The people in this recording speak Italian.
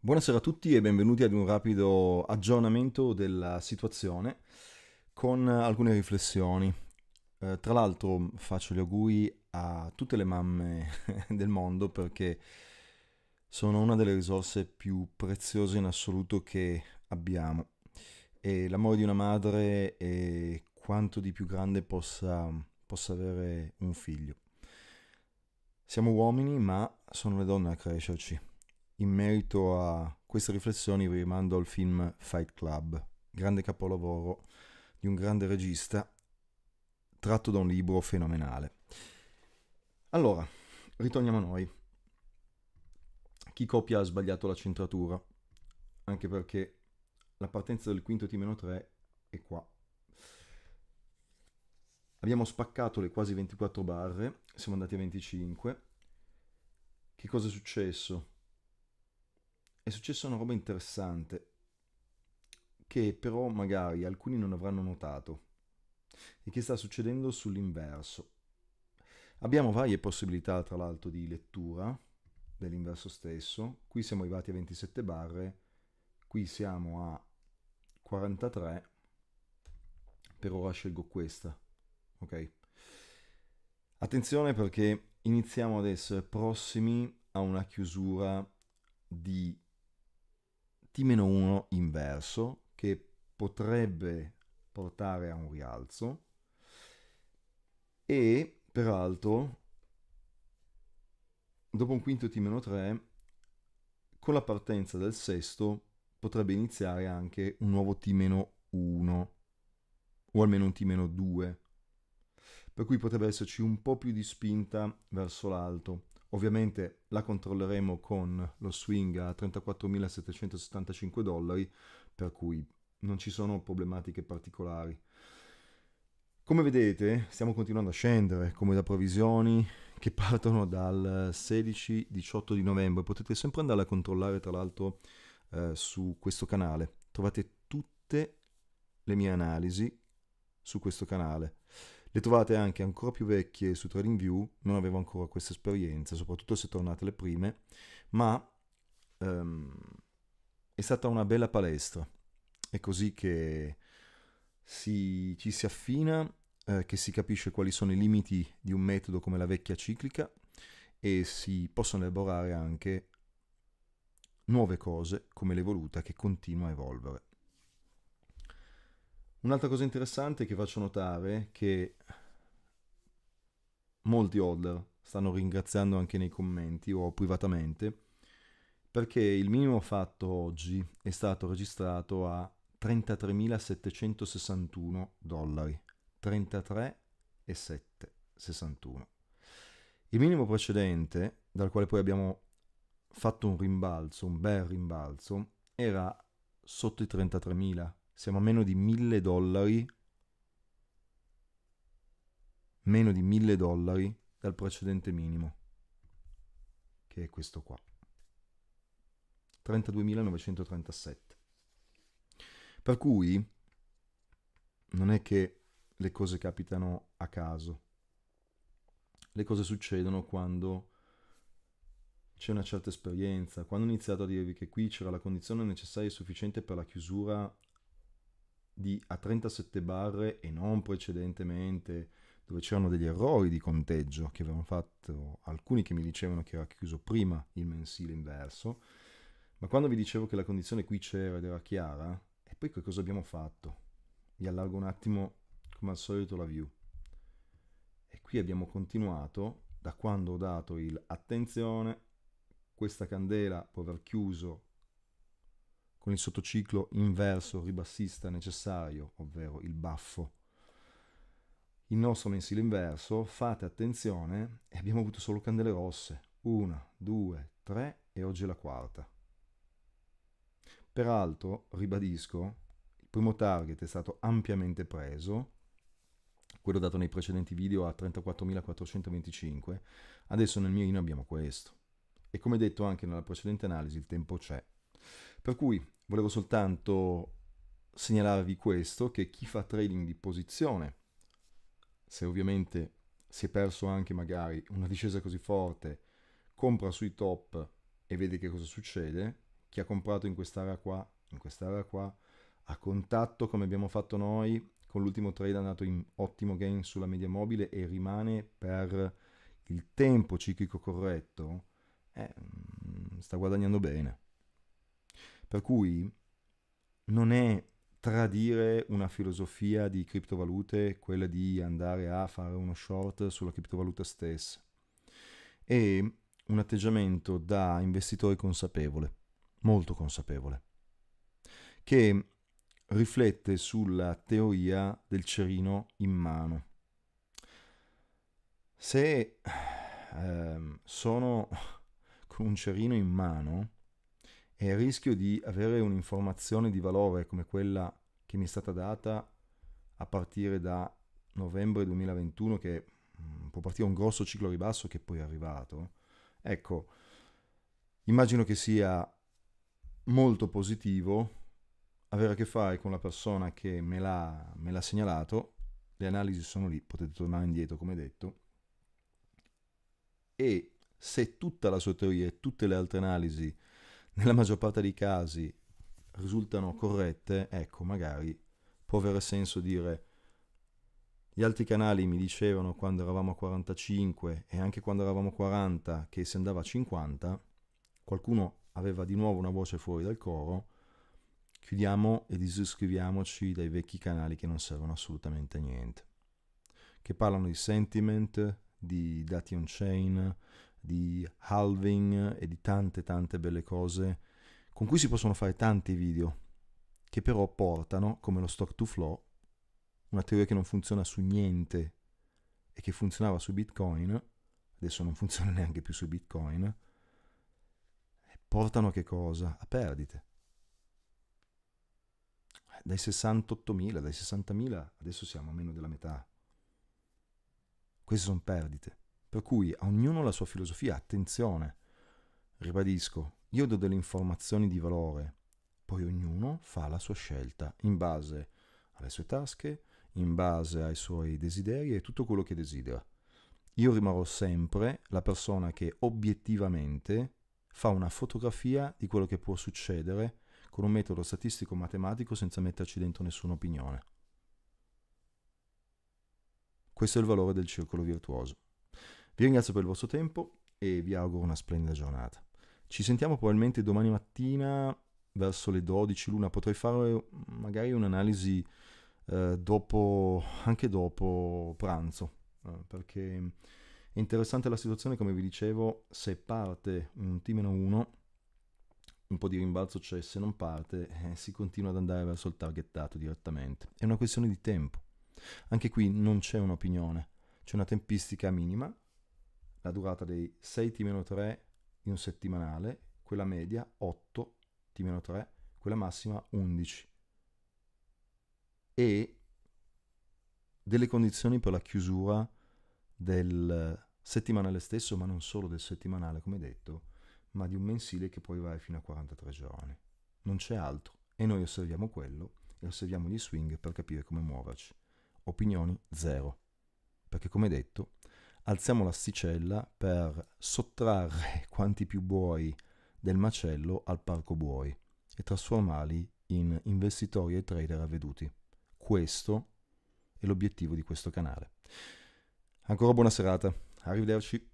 Buonasera a tutti e benvenuti ad un rapido aggiornamento della situazione con alcune riflessioni. Eh, tra l'altro faccio gli auguri a tutte le mamme del mondo perché sono una delle risorse più preziose in assoluto che abbiamo e l'amore di una madre è quanto di più grande possa, possa avere un figlio. Siamo uomini ma sono le donne a crescerci in merito a queste riflessioni vi rimando al film Fight Club, grande capolavoro di un grande regista tratto da un libro fenomenale. Allora, ritorniamo a noi. Chi copia ha sbagliato la centratura, anche perché la partenza del quinto T-3 è qua. Abbiamo spaccato le quasi 24 barre, siamo andati a 25. Che cosa è successo? è successa una roba interessante che però magari alcuni non avranno notato e che sta succedendo sull'inverso. Abbiamo varie possibilità tra l'altro di lettura dell'inverso stesso, qui siamo arrivati a 27 barre, qui siamo a 43, per ora scelgo questa, ok? Attenzione perché iniziamo ad essere prossimi a una chiusura di meno 1 inverso che potrebbe portare a un rialzo e peraltro dopo un quinto T-3 meno con la partenza del sesto potrebbe iniziare anche un nuovo T-1 meno o almeno un T-2 meno per cui potrebbe esserci un po' più di spinta verso l'alto Ovviamente la controlleremo con lo swing a 34.775 dollari, per cui non ci sono problematiche particolari. Come vedete stiamo continuando a scendere come da provisioni che partono dal 16-18 di novembre, potete sempre andare a controllare tra l'altro eh, su questo canale, trovate tutte le mie analisi su questo canale. Le trovate anche ancora più vecchie su TradingView, non avevo ancora questa esperienza, soprattutto se tornate le prime, ma um, è stata una bella palestra. È così che si, ci si affina, eh, che si capisce quali sono i limiti di un metodo come la vecchia ciclica e si possono elaborare anche nuove cose come l'evoluta che continua a evolvere. Un'altra cosa interessante che faccio notare è che molti holder stanno ringraziando anche nei commenti o privatamente perché il minimo fatto oggi è stato registrato a 33.761 dollari. 33,761. Il minimo precedente, dal quale poi abbiamo fatto un rimbalzo, un bel rimbalzo, era sotto i 33.000 siamo a meno di 1000 dollari, meno di 1000 dollari dal precedente minimo, che è questo qua, 32.937. Per cui non è che le cose capitano a caso, le cose succedono quando c'è una certa esperienza. Quando ho iniziato a dirvi che qui c'era la condizione necessaria e sufficiente per la chiusura di a 37 barre e non precedentemente dove c'erano degli errori di conteggio che avevano fatto alcuni che mi dicevano che era chiuso prima il mensile inverso, ma quando vi dicevo che la condizione qui c'era ed era chiara, e poi che cosa abbiamo fatto? Vi allargo un attimo come al solito la view. E qui abbiamo continuato da quando ho dato il attenzione, questa candela può aver chiuso con il sottociclo inverso ribassista necessario, ovvero il baffo. Il nostro mensile inverso, fate attenzione, abbiamo avuto solo candele rosse. Una, due, tre e oggi è la quarta. Peraltro, ribadisco, il primo target è stato ampiamente preso, quello dato nei precedenti video a 34.425, adesso nel mio INO abbiamo questo. E come detto anche nella precedente analisi, il tempo c'è, per cui volevo soltanto segnalarvi questo, che chi fa trading di posizione, se ovviamente si è perso anche magari una discesa così forte, compra sui top e vede che cosa succede, chi ha comprato in quest'area qua, in quest'area qua, a contatto come abbiamo fatto noi, con l'ultimo trade è andato in ottimo gain sulla media mobile e rimane per il tempo ciclico corretto, eh, mm, sta guadagnando bene. Per cui non è tradire una filosofia di criptovalute quella di andare a fare uno short sulla criptovaluta stessa. È un atteggiamento da investitore consapevole, molto consapevole, che riflette sulla teoria del cerino in mano. Se ehm, sono con un cerino in mano, e il rischio di avere un'informazione di valore come quella che mi è stata data a partire da novembre 2021 che mm, può partire un grosso ciclo ribasso che poi è arrivato. Ecco, immagino che sia molto positivo avere a che fare con la persona che me l'ha, me l'ha segnalato, le analisi sono lì, potete tornare indietro come detto, e se tutta la sua teoria e tutte le altre analisi nella maggior parte dei casi risultano corrette, ecco, magari può avere senso dire gli altri canali mi dicevano quando eravamo a 45 e anche quando eravamo a 40 che se andava a 50, qualcuno aveva di nuovo una voce fuori dal coro, chiudiamo e disiscriviamoci dai vecchi canali che non servono assolutamente a niente, che parlano di sentiment, di dati on-chain, di halving e di tante tante belle cose con cui si possono fare tanti video che però portano, come lo stock to flow, una teoria che non funziona su niente e che funzionava su Bitcoin, adesso non funziona neanche più su Bitcoin, portano a che cosa? A perdite. Eh, dai 68.000, dai 60.000, adesso siamo a meno della metà. Queste sono perdite. Per cui a ognuno la sua filosofia, attenzione. Ribadisco, io do delle informazioni di valore, poi ognuno fa la sua scelta in base alle sue tasche, in base ai suoi desideri e tutto quello che desidera. Io rimarrò sempre la persona che obiettivamente fa una fotografia di quello che può succedere con un metodo statistico matematico senza metterci dentro nessuna opinione. Questo è il valore del circolo virtuoso. Vi ringrazio per il vostro tempo e vi auguro una splendida giornata. Ci sentiamo probabilmente domani mattina verso le 12 l'una. Potrei fare magari un'analisi eh, dopo, anche dopo pranzo, eh, perché è interessante la situazione, come vi dicevo, se parte un T-1 un po' di rimbalzo c'è, se non parte eh, si continua ad andare verso il targettato direttamente. È una questione di tempo. Anche qui non c'è un'opinione, c'è una tempistica minima la durata dei 6T-3 in un settimanale, quella media 8T-3, quella massima 11. E delle condizioni per la chiusura del settimanale stesso, ma non solo del settimanale, come detto, ma di un mensile che poi va fino a 43 giorni. Non c'è altro. E noi osserviamo quello e osserviamo gli swing per capire come muoverci. Opinioni zero. Perché come detto, alziamo l'asticella per sottrarre quanti più buoi del macello al parco buoi e trasformarli in investitori e trader avveduti. Questo è l'obiettivo di questo canale. Ancora buona serata, arrivederci.